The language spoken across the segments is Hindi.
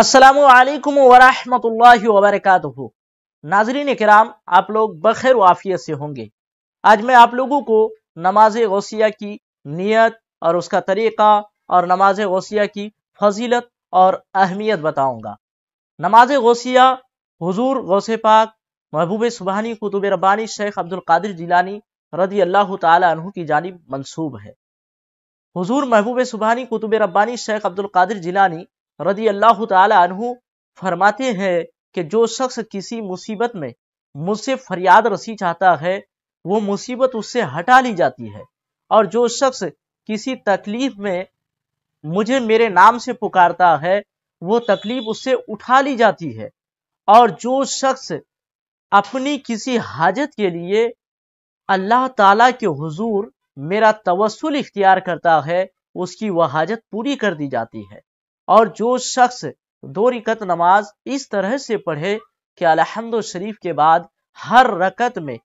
असलकम वरम वबरक नाजरीन कराम आप लोग बखैर वाफियत से होंगे आज मैं आप लोगों को नमाज गौसिया की नीयत और उसका तरीक़ा और नमाज गौसिया की फजीलत और अहमियत बताऊंगा नमाज गौसिया हुजूर गौसे पाक महबूब सुबहानी कुतुब रबानी शेख अब्दुल कादिर जिलानी रदी अल्लाह तहु की जानब मनसूब है हुजूर महबूब सुबहानी कुतुब रब्बानी शेख अब्दुल कादिर जिलानी रदी अल्लाह तहु फरमाते हैं कि जो शख्स किसी मुसीबत में मुझसे फरियाद रसी चाहता है वो मुसीबत उससे हटा ली जाती है और जो शख्स किसी तकलीफ में मुझे मेरे नाम से पुकारता है वो तकलीफ उससे उठा ली जाती है और जो शख्स अपनी किसी हाजत के लिए अल्लाह ताला के हुजूर मेरा तवसल इख्तियार करता है उसकी वह हाजत पूरी कर दी जाती है और जो शख्स दो रिकत नमाज इस तरह से पढ़े कि अलहमद शरीफ के बाद हर रकत में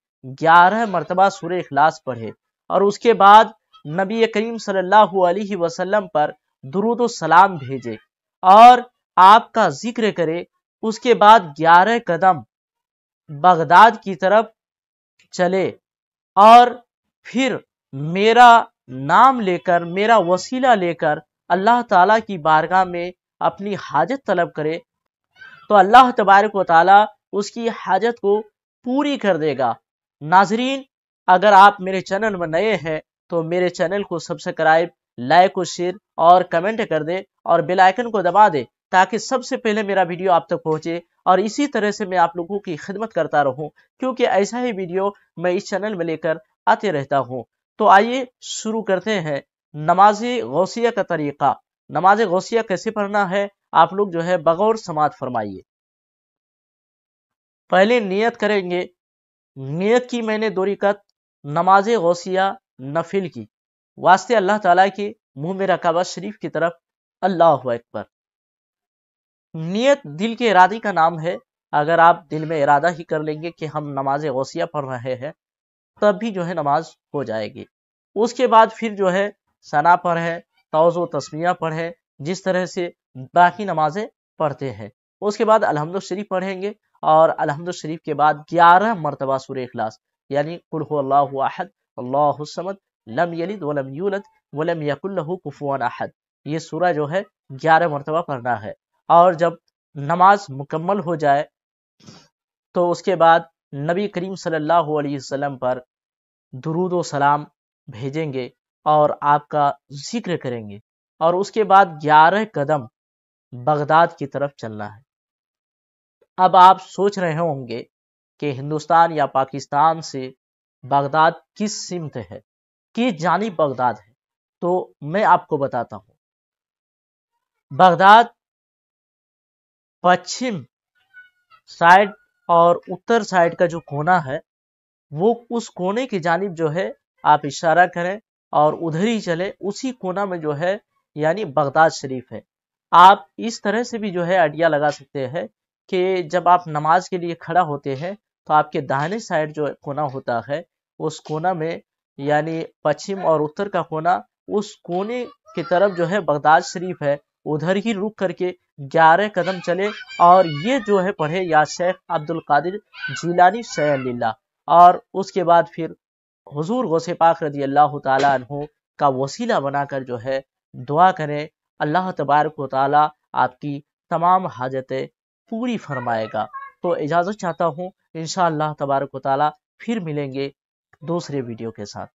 ग्यारह मरतबा सुर अखलास पढ़े और उसके बाद नबी करीम सल्लल्लाहु अलैहि वसल्लम पर दरुद सलाम भेजे और आपका जिक्र करे उसके बाद ग्यारह कदम बगदाद की तरफ चले और फिर मेरा नाम लेकर मेरा वसीला लेकर अल्लाह ताला की बारगाह में अपनी हाजत तलब करे तो अल्लाह तबारक व उसकी हाजत को पूरी कर देगा नाजरीन अगर आप मेरे चैनल में नए हैं तो मेरे चैनल को सब्सक्राइब लाइक और शेयर और कमेंट कर दे और बेल आइकन को दबा दे ताकि सबसे पहले मेरा वीडियो आप तक पहुंचे और इसी तरह से मैं आप लोगों की खिदमत करता रहूं क्योंकि ऐसा ही वीडियो मैं इस चैनल में लेकर आते रहता हूं तो आइए शुरू करते हैं नमाजी गौसिया का तरीका नमाज गौसिया कैसे पढ़ना है आप लोग जो है बगौर समात फरमाइए पहले नियत करेंगे नियत की मैंने दो रिकत नमाज गौसिया नफिल की वास्ते अल्लाह ताला के मुंह में रकाबा शरीफ की तरफ अल्लाह अकबर नियत दिल के इरादे का नाम है अगर आप दिल में इरादा ही कर लेंगे कि हम नमाज गौसिया पढ़ रहे हैं तब भी जो है नमाज हो जाएगी उसके बाद फिर जो है सना पढ़े तोज़ व तस्मिया पढ़े जिस तरह से बाकी नमाजें पढ़ते हैं उसके बाद अलहमद शरीफ पढ़ेंगे और अलहमद शरीफ के बाद ग्यारह मरतबा सुर अखलास यानी कुल्लाहद अल्लाहसमद लम यलिद वलम यूलत वलम यकुल्लहु कुफुआन अहद ये सूरा जो है ग्यारह मरतबा पढ़ना है और जब नमाज मुकम्मल हो जाए तो उसके बाद नबी करीम सल्लल्लाहु अलैहि वसल्लम पर दरुद सलाम भेजेंगे और आपका जिक्र करेंगे और उसके बाद ग्यारह कदम बगदाद की तरफ चलना है अब आप सोच रहे होंगे कि हिंदुस्तान या पाकिस्तान से बगदाद किस सिमत है किस जानी बगदाद है तो मैं आपको बताता हूँ बगदाद पश्चिम साइड और उत्तर साइड का जो कोना है वो उस कोने की जानब जो है आप इशारा करें और उधर ही चले उसी कोना में जो है यानी बगदाद शरीफ है आप इस तरह से भी जो है आइडिया लगा सकते हैं कि जब आप नमाज के लिए खड़ा होते हैं तो आपके दाहिने साइड जो कोना होता है उस कोना में यानी पश्चिम और उत्तर का कोना उस कोने की तरफ जो है बगदाद शरीफ है उधर ही रुक करके ग्यारह कदम चले और ये जो है पढ़े या शेख अब्दुल कादिर जीलानी सैल्ला और उसके बाद फिर हजूर गौसे पाक रजी अल्लाह तु का वसीला बनाकर जो है दुआ करें अल्लाह तबारक ताली आपकी तमाम हाजतें पूरी फरमाएगा तो इजाज़त चाहता हूँ इन तबारक ताली फिर मिलेंगे दूसरे वीडियो के साथ